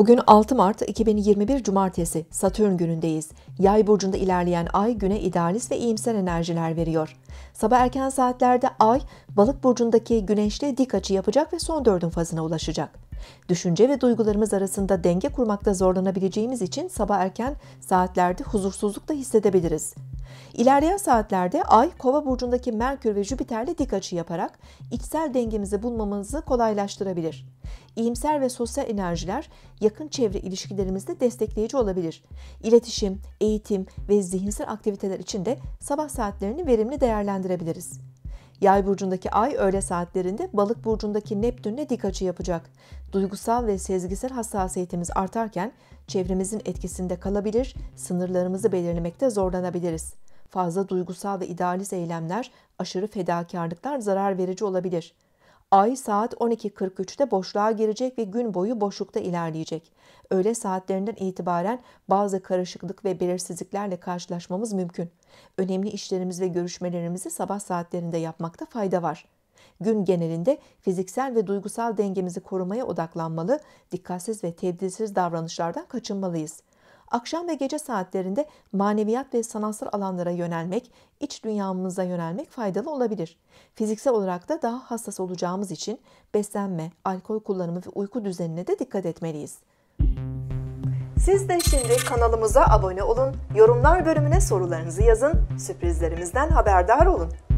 Bugün 6 Mart 2021 Cumartesi, Satürn günündeyiz. Yay burcunda ilerleyen ay güne idealist ve iyimser enerjiler veriyor. Sabah erken saatlerde ay, balık burcundaki güneşle dik açı yapacak ve son dördün fazına ulaşacak. Düşünce ve duygularımız arasında denge kurmakta zorlanabileceğimiz için sabah erken saatlerde huzursuzluk da hissedebiliriz. İlerleyen saatlerde Ay, Kova burcundaki Merkür ve Jüpiter'le dik açı yaparak içsel dengemizi bulmamızı kolaylaştırabilir. İyimser ve sosyal enerjiler yakın çevre ilişkilerimizde destekleyici olabilir. İletişim, eğitim ve zihinsel aktiviteler için de sabah saatlerini verimli değerlendirebiliriz. Yay burcundaki ay öğle saatlerinde balık burcundaki Neptün'le dik açı yapacak. Duygusal ve sezgisel hassasiyetimiz artarken çevremizin etkisinde kalabilir, sınırlarımızı belirlemekte zorlanabiliriz. Fazla duygusal ve idealist eylemler, aşırı fedakarlıklar zarar verici olabilir.'' Ay saat 12.43'te boşluğa girecek ve gün boyu boşlukta ilerleyecek. Öğle saatlerinden itibaren bazı karışıklık ve belirsizliklerle karşılaşmamız mümkün. Önemli işlerimiz ve görüşmelerimizi sabah saatlerinde yapmakta fayda var. Gün genelinde fiziksel ve duygusal dengemizi korumaya odaklanmalı, dikkatsiz ve tedbirsiz davranışlardan kaçınmalıyız akşam ve gece saatlerinde maneviyat ve sanatsal alanlara yönelmek, iç dünyamıza yönelmek faydalı olabilir. Fiziksel olarak da daha hassas olacağımız için beslenme, alkol kullanımı ve uyku düzenine de dikkat etmeliyiz. Siz de şimdi kanalımıza abone olun, yorumlar bölümüne sorularınızı yazın, sürprizlerimizden haberdar olun.